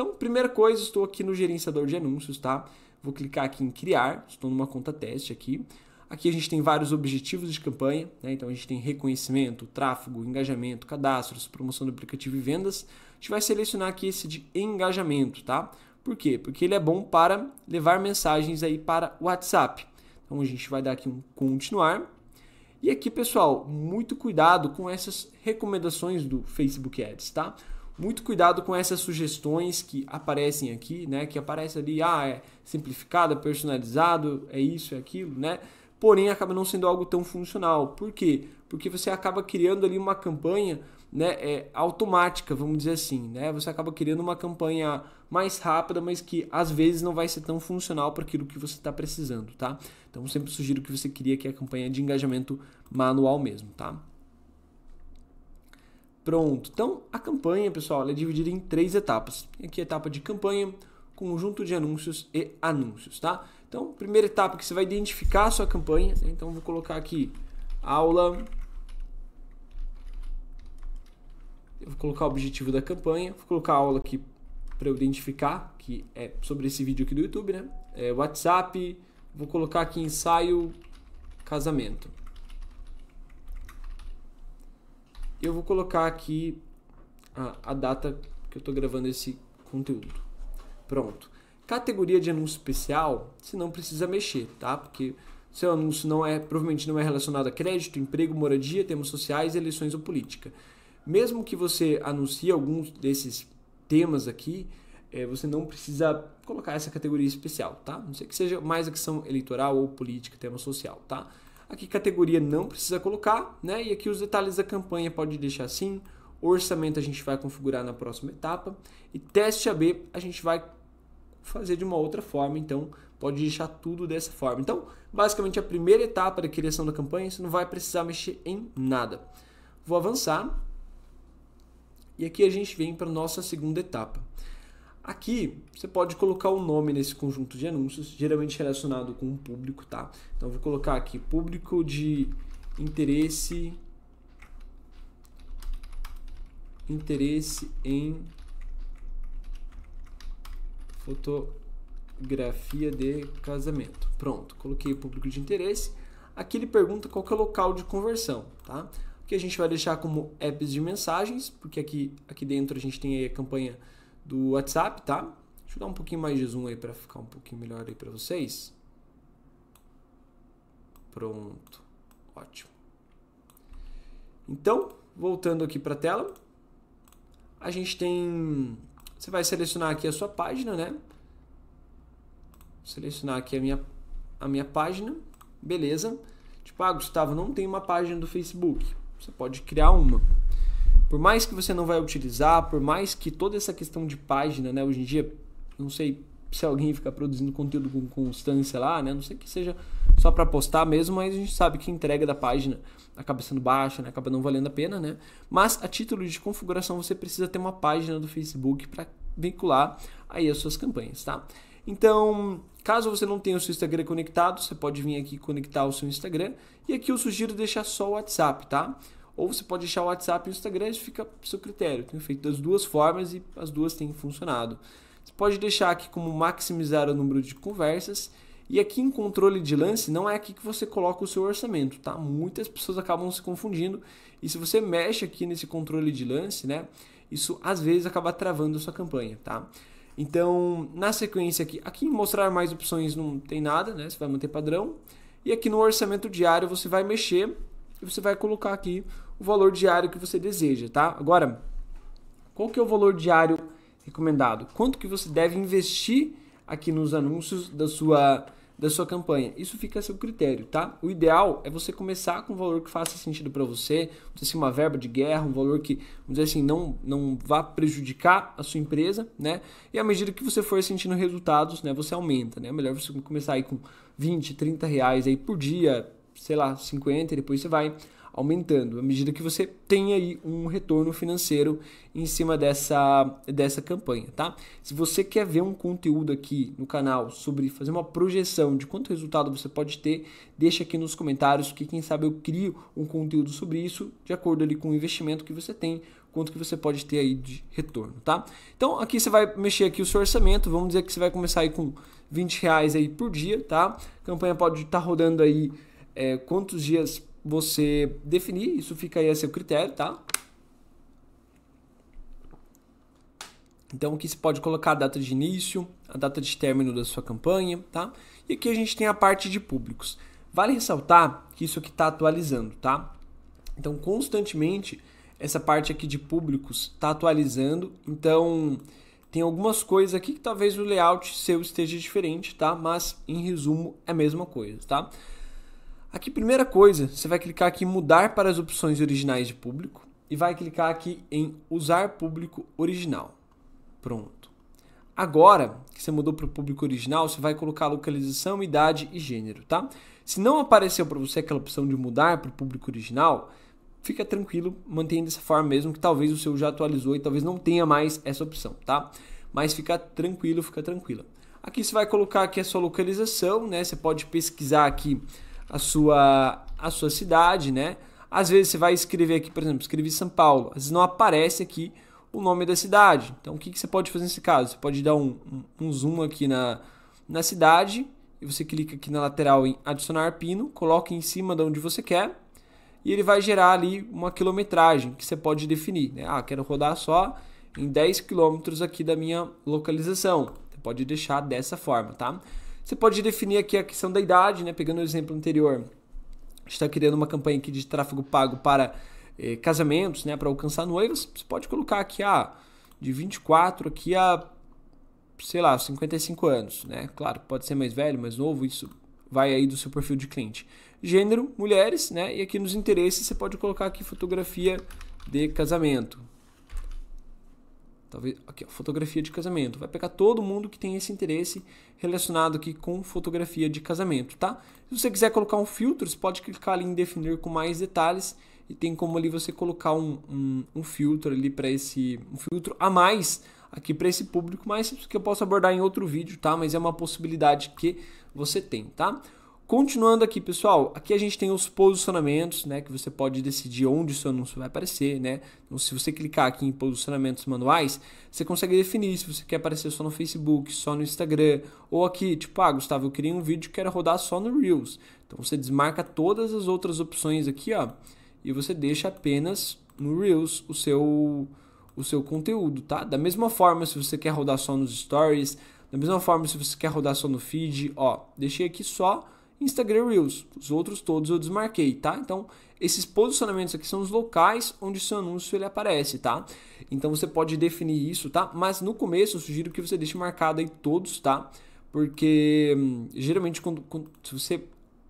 Então, primeira coisa, estou aqui no gerenciador de anúncios, tá? Vou clicar aqui em criar, estou numa conta teste aqui. Aqui a gente tem vários objetivos de campanha, né? então a gente tem reconhecimento, tráfego, engajamento, cadastros, promoção do aplicativo e vendas. A gente vai selecionar aqui esse de engajamento, tá? Por quê? Porque ele é bom para levar mensagens aí para o WhatsApp. Então a gente vai dar aqui um continuar. E aqui, pessoal, muito cuidado com essas recomendações do Facebook Ads, tá? muito cuidado com essas sugestões que aparecem aqui, né? Que aparece ali, ah, é simplificado, é personalizado, é isso, é aquilo, né? Porém, acaba não sendo algo tão funcional. Por quê? Porque você acaba criando ali uma campanha né, é, automática, vamos dizer assim, né? Você acaba criando uma campanha mais rápida, mas que às vezes não vai ser tão funcional para aquilo que você está precisando, tá? Então, sempre sugiro que você crie aqui a campanha de engajamento manual mesmo, tá? Pronto. Então, a campanha, pessoal, é dividida em três etapas. Aqui é a etapa de campanha, conjunto de anúncios e anúncios, tá? Então, primeira etapa que você vai identificar a sua campanha. Né? Então, vou colocar aqui aula. Eu vou colocar o objetivo da campanha. Vou colocar a aula aqui para eu identificar, que é sobre esse vídeo aqui do YouTube, né? É WhatsApp. Vou colocar aqui ensaio casamento. eu vou colocar aqui a, a data que eu estou gravando esse conteúdo. Pronto. Categoria de anúncio especial, se não precisa mexer, tá? Porque seu anúncio não é, provavelmente não é relacionado a crédito, emprego, moradia, temas sociais, eleições ou política. Mesmo que você anuncie alguns desses temas aqui, é, você não precisa colocar essa categoria especial, tá? Não sei que seja mais a questão eleitoral ou política, tema social, tá? aqui categoria não precisa colocar, né? E aqui os detalhes da campanha pode deixar assim, orçamento a gente vai configurar na próxima etapa e teste AB a gente vai fazer de uma outra forma, então pode deixar tudo dessa forma. Então, basicamente a primeira etapa da criação da campanha, você não vai precisar mexer em nada. Vou avançar. E aqui a gente vem para a nossa segunda etapa. Aqui você pode colocar o um nome nesse conjunto de anúncios, geralmente relacionado com o público, tá? Então eu vou colocar aqui público de interesse interesse em fotografia de casamento. Pronto, coloquei público de interesse. Aqui ele pergunta qual que é o local de conversão, tá? Que a gente vai deixar como apps de mensagens, porque aqui aqui dentro a gente tem a campanha do WhatsApp, tá? Deixa eu dar um pouquinho mais de zoom aí para ficar um pouquinho melhor aí para vocês. Pronto. Ótimo. Então, voltando aqui para a tela, a gente tem você vai selecionar aqui a sua página, né? Selecionar aqui a minha a minha página. Beleza. Tipo, ah, Gustavo, não tem uma página do Facebook. Você pode criar uma. Por mais que você não vai utilizar, por mais que toda essa questão de página, né, hoje em dia, não sei se alguém fica produzindo conteúdo com constância lá, né? Não sei que seja só para postar mesmo, mas a gente sabe que a entrega da página acaba sendo baixa, né? acaba não valendo a pena, né? Mas a título de configuração você precisa ter uma página do Facebook para vincular aí as suas campanhas, tá? Então, caso você não tenha o seu Instagram conectado, você pode vir aqui conectar o seu Instagram e aqui eu sugiro deixar só o WhatsApp, tá? ou você pode deixar o WhatsApp e o Instagram, isso fica a seu critério. Tenho feito das duas formas e as duas têm funcionado. Você pode deixar aqui como maximizar o número de conversas. E aqui em controle de lance, não é aqui que você coloca o seu orçamento, tá? Muitas pessoas acabam se confundindo. E se você mexe aqui nesse controle de lance, né? Isso às vezes acaba travando a sua campanha, tá? Então, na sequência aqui, aqui em mostrar mais opções não tem nada, né? Você vai manter padrão. E aqui no orçamento diário você vai mexer e você vai colocar aqui o valor diário que você deseja, tá? Agora, qual que é o valor diário recomendado? Quanto que você deve investir aqui nos anúncios da sua da sua campanha. Isso fica a seu critério, tá? O ideal é você começar com um valor que faça sentido para você, se assim, uma verba de guerra, um valor que, vamos dizer assim, não, não vá prejudicar a sua empresa, né? E à medida que você for sentindo resultados, né, você aumenta, né? É melhor você começar aí com 20, 30 reais aí por dia, sei lá, 50, e depois você vai aumentando à medida que você tem aí um retorno financeiro em cima dessa, dessa campanha, tá? Se você quer ver um conteúdo aqui no canal sobre fazer uma projeção de quanto resultado você pode ter, deixa aqui nos comentários que quem sabe eu crio um conteúdo sobre isso de acordo ali com o investimento que você tem, quanto que você pode ter aí de retorno, tá? Então aqui você vai mexer aqui o seu orçamento, vamos dizer que você vai começar aí com 20 reais aí por dia, tá? A campanha pode estar tá rodando aí é, quantos dias você definir, isso fica aí a seu critério, tá? Então aqui você pode colocar a data de início, a data de término da sua campanha, tá? E aqui a gente tem a parte de públicos. Vale ressaltar que isso aqui está atualizando, tá? Então constantemente essa parte aqui de públicos está atualizando, então tem algumas coisas aqui que talvez o layout seu esteja diferente, tá? Mas em resumo é a mesma coisa, tá? Aqui, primeira coisa, você vai clicar aqui em mudar para as opções originais de público e vai clicar aqui em usar público original. Pronto. Agora que você mudou para o público original, você vai colocar localização, idade e gênero, tá? Se não apareceu para você aquela opção de mudar para o público original, fica tranquilo, mantém dessa forma mesmo, que talvez o seu já atualizou e talvez não tenha mais essa opção, tá? Mas fica tranquilo, fica tranquila. Aqui você vai colocar aqui a sua localização, né? Você pode pesquisar aqui a sua, a sua cidade, né? Às vezes você vai escrever aqui, por exemplo, escrevi São Paulo, às vezes não aparece aqui o nome da cidade. Então o que, que você pode fazer nesse caso? Você pode dar um, um, um zoom aqui na, na cidade e você clica aqui na lateral em adicionar pino, coloca em cima de onde você quer e ele vai gerar ali uma quilometragem que você pode definir. Né? Ah, quero rodar só em 10 quilômetros aqui da minha localização. Você pode deixar dessa forma, tá? Você pode definir aqui a questão da idade, né? Pegando o exemplo anterior, está criando uma campanha aqui de tráfego pago para eh, casamentos, né? Para alcançar noivas. Você pode colocar aqui a ah, de 24 aqui a sei lá, 55 anos, né? Claro, pode ser mais velho, mais novo, isso vai aí do seu perfil de cliente. Gênero, mulheres, né? E aqui nos interesses você pode colocar aqui fotografia de casamento, Talvez aqui, ó, fotografia de casamento. Vai pegar todo mundo que tem esse interesse relacionado aqui com fotografia de casamento, tá? Se você quiser colocar um filtro, você pode clicar ali em definir com mais detalhes e tem como ali você colocar um, um, um filtro ali para esse um filtro a mais aqui para esse público, mas que eu posso abordar em outro vídeo, tá? Mas é uma possibilidade que você tem, tá? Continuando aqui, pessoal, aqui a gente tem os posicionamentos, né, que você pode decidir onde o seu anúncio vai aparecer, né? Então, se você clicar aqui em posicionamentos manuais, você consegue definir se você quer aparecer só no Facebook, só no Instagram, ou aqui, tipo, ah, Gustavo, eu queria um vídeo que quero rodar só no Reels. Então, você desmarca todas as outras opções aqui, ó, e você deixa apenas no Reels o seu o seu conteúdo, tá? Da mesma forma, se você quer rodar só nos stories, da mesma forma se você quer rodar só no feed, ó, deixei aqui só Instagram Reels. Os outros todos eu desmarquei, tá? Então, esses posicionamentos aqui são os locais onde seu anúncio ele aparece, tá? Então você pode definir isso, tá? Mas no começo eu sugiro que você deixe marcado aí todos, tá? Porque hum, geralmente quando, quando se você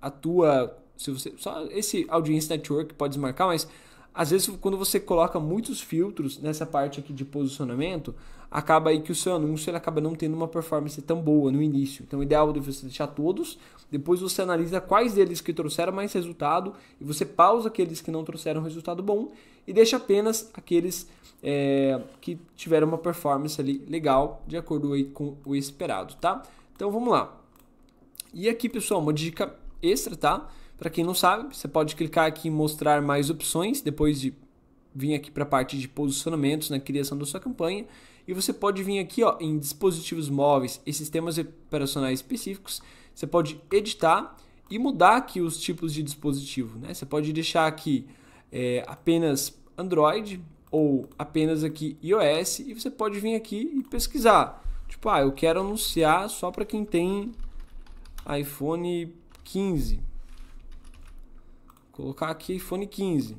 atua, se você só esse audience network pode desmarcar, mas às vezes quando você coloca muitos filtros nessa parte aqui de posicionamento, acaba aí que o seu anúncio ele acaba não tendo uma performance tão boa no início. Então, o ideal é você deixar todos, depois você analisa quais deles que trouxeram mais resultado e você pausa aqueles que não trouxeram resultado bom e deixa apenas aqueles é, que tiveram uma performance ali legal de acordo aí com o esperado, tá? Então, vamos lá. E aqui, pessoal, uma dica extra, tá? Para quem não sabe, você pode clicar aqui em mostrar mais opções, depois de vir aqui para a parte de posicionamentos na né, criação da sua campanha, e você pode vir aqui ó, em dispositivos móveis e sistemas operacionais específicos, você pode editar e mudar aqui os tipos de dispositivo. Né? Você pode deixar aqui é, apenas Android ou apenas aqui iOS e você pode vir aqui e pesquisar. Tipo, ah, eu quero anunciar só para quem tem iPhone 15. Colocar aqui iPhone 15.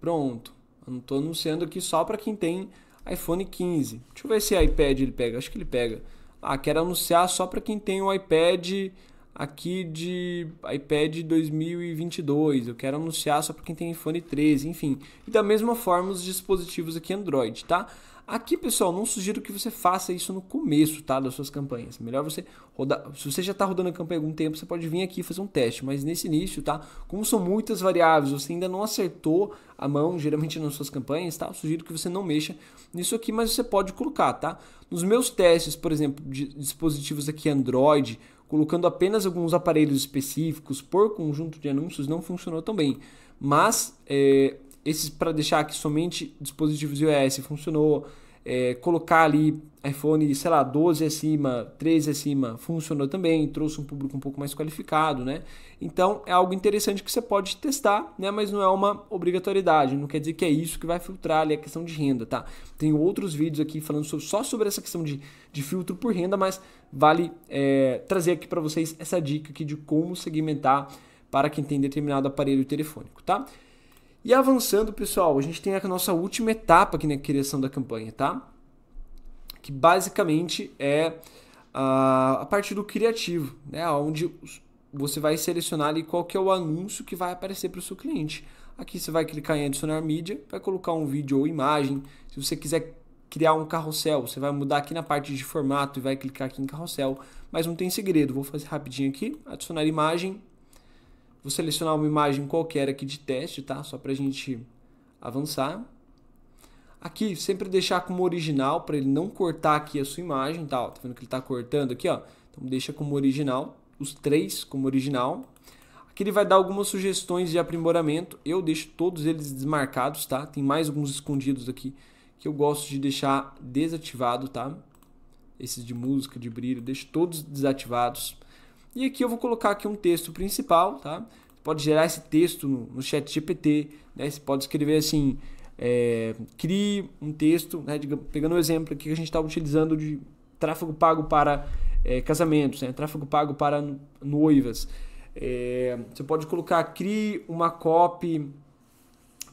Pronto. Eu não estou anunciando aqui só para quem tem iPhone 15. Deixa eu ver se iPad ele pega. Acho que ele pega. Ah, quero anunciar só para quem tem o iPad aqui de iPad 2022, eu quero anunciar só para quem tem iPhone 13, enfim. E da mesma forma os dispositivos aqui Android, tá? Aqui, pessoal, não sugiro que você faça isso no começo, tá, das suas campanhas. Melhor você rodar, se você já está rodando a campanha há algum tempo, você pode vir aqui fazer um teste, mas nesse início, tá? Como são muitas variáveis, você ainda não acertou a mão, geralmente nas suas campanhas, tá? Eu sugiro que você não mexa nisso aqui, mas você pode colocar, tá? Nos meus testes, por exemplo, de dispositivos aqui Android, colocando apenas alguns aparelhos específicos por conjunto de anúncios não funcionou tão bem. Mas é, esses para deixar que somente dispositivos iOS funcionou, é, colocar ali iPhone, sei lá, 12 acima, 13 acima, funcionou também, trouxe um público um pouco mais qualificado, né? Então é algo interessante que você pode testar, né? Mas não é uma obrigatoriedade, não quer dizer que é isso que vai filtrar ali a questão de renda, tá? Tem outros vídeos aqui falando sobre, só sobre essa questão de, de filtro por renda, mas vale é, trazer aqui para vocês essa dica aqui de como segmentar para quem tem determinado aparelho telefônico, tá? E avançando, pessoal, a gente tem a nossa última etapa aqui na criação da campanha, tá? Que basicamente é a, ah, a parte do criativo, né? Onde você vai selecionar ali qual que é o anúncio que vai aparecer para o seu cliente. Aqui você vai clicar em adicionar mídia, vai colocar um vídeo ou imagem. Se você quiser criar um carrossel, você vai mudar aqui na parte de formato e vai clicar aqui em carrossel, mas não tem segredo. Vou fazer rapidinho aqui, adicionar imagem, Vou selecionar uma imagem qualquer aqui de teste, tá? Só para a gente avançar. Aqui, sempre deixar como original para ele não cortar aqui a sua imagem, tá? Ó, tá vendo que ele está cortando aqui, ó? Então deixa como original, os três como original. Aqui ele vai dar algumas sugestões de aprimoramento. Eu deixo todos eles desmarcados, tá? Tem mais alguns escondidos aqui que eu gosto de deixar desativado, tá? Esses de música, de brilho, deixo todos desativados. E aqui eu vou colocar aqui um texto principal, tá? Você pode gerar esse texto no, no chat GPT, né? Você pode escrever assim, é, crie um texto, né? pegando o um exemplo aqui que a gente estava tá utilizando de tráfego pago para é, casamentos, né? tráfego pago para noivas. É, você pode colocar, crie uma copy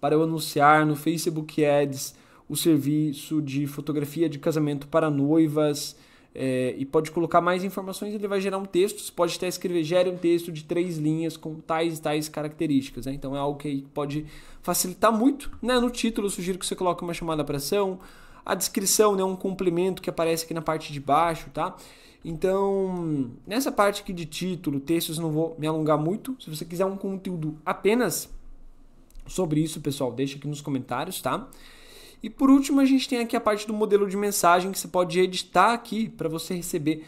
para eu anunciar no Facebook Ads o serviço de fotografia de casamento para noivas, é, e pode colocar mais informações, ele vai gerar um texto, você pode até escrever, gere um texto de três linhas com tais e tais características. Né? Então é algo que pode facilitar muito. Né? No título, eu sugiro que você coloque uma chamada para ação, a descrição, né? um complemento que aparece aqui na parte de baixo, tá? Então, nessa parte aqui de título, textos, não vou me alongar muito. Se você quiser um conteúdo apenas sobre isso, pessoal, deixa aqui nos comentários, tá? E por último, a gente tem aqui a parte do modelo de mensagem que você pode editar aqui para você receber.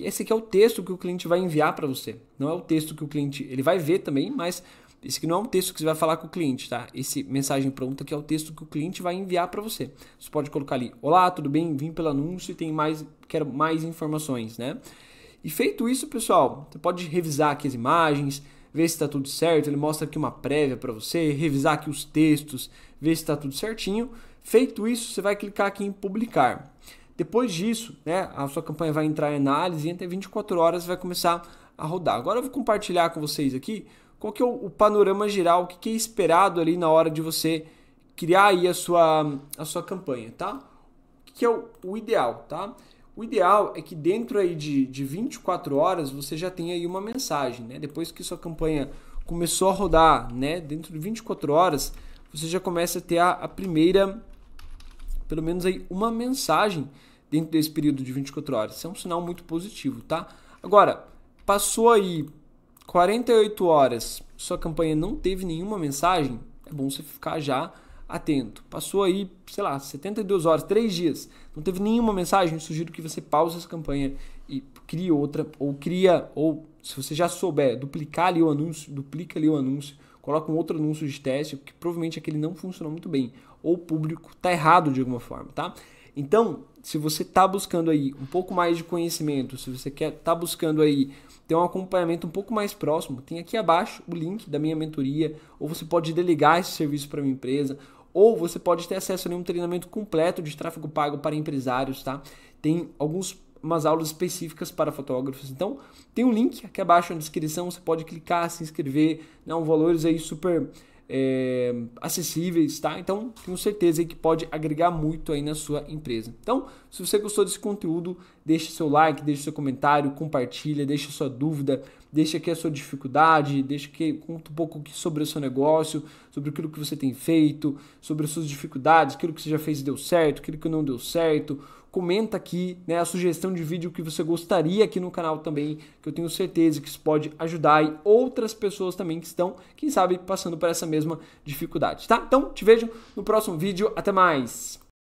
Esse aqui é o texto que o cliente vai enviar para você. Não é o texto que o cliente ele vai ver também, mas esse aqui não é um texto que você vai falar com o cliente, tá? Esse mensagem pronta aqui é o texto que o cliente vai enviar para você. Você pode colocar ali: "Olá, tudo bem? Vim pelo anúncio e tem mais, quero mais informações", né? E feito isso, pessoal, você pode revisar aqui as imagens, ver se está tudo certo, ele mostra aqui uma prévia para você, revisar aqui os textos, ver se está tudo certinho. Feito isso, você vai clicar aqui em publicar. Depois disso, né, a sua campanha vai entrar em análise e até 24 horas vai começar a rodar. Agora eu vou compartilhar com vocês aqui qual que é o, o panorama geral, o que, que, é esperado ali na hora de você criar aí a sua, a sua campanha, tá? O que, que é o, o ideal, tá? O ideal é que dentro aí de, de 24 horas você já tenha aí uma mensagem, né? Depois que sua campanha começou a rodar, né? Dentro de 24 horas você já começa a ter a, a primeira, pelo menos aí uma mensagem dentro desse período de 24 horas. Isso é um sinal muito positivo, tá? Agora, passou aí 48 horas, sua campanha não teve nenhuma mensagem, é bom você ficar já atento. Passou aí, sei lá, 72 horas, 3 dias, não teve nenhuma mensagem, sugiro que você pause essa campanha e crie outra, ou cria, ou se você já souber, duplicar ali o anúncio, duplica ali o anúncio, coloca um outro anúncio de teste, porque provavelmente aquele não funcionou muito bem, ou o público está errado de alguma forma, tá? Então, se você está buscando aí um pouco mais de conhecimento, se você quer tá buscando aí ter um acompanhamento um pouco mais próximo, tem aqui abaixo o link da minha mentoria, ou você pode delegar esse serviço para minha empresa, ou você pode ter acesso a um treinamento completo de tráfego pago para empresários, tá? Tem alguns umas aulas específicas para fotógrafos. Então, tem um link aqui abaixo na descrição, você pode clicar, se inscrever, não valores aí é super é, acessíveis, tá? Então, tenho certeza que pode agregar muito aí na sua empresa. Então, se você gostou desse conteúdo, deixe seu like, deixe seu comentário, compartilha, deixe sua dúvida, deixe aqui a sua dificuldade, deixe que conta um pouco sobre o seu negócio, sobre aquilo que você tem feito, sobre as suas dificuldades, aquilo que você já fez e deu certo, aquilo que não deu certo, comenta aqui né, a sugestão de vídeo que você gostaria aqui no canal também, que eu tenho certeza que isso pode ajudar e outras pessoas também que estão, quem sabe, passando por essa mesma dificuldade, tá? Então, te vejo no próximo vídeo, até mais!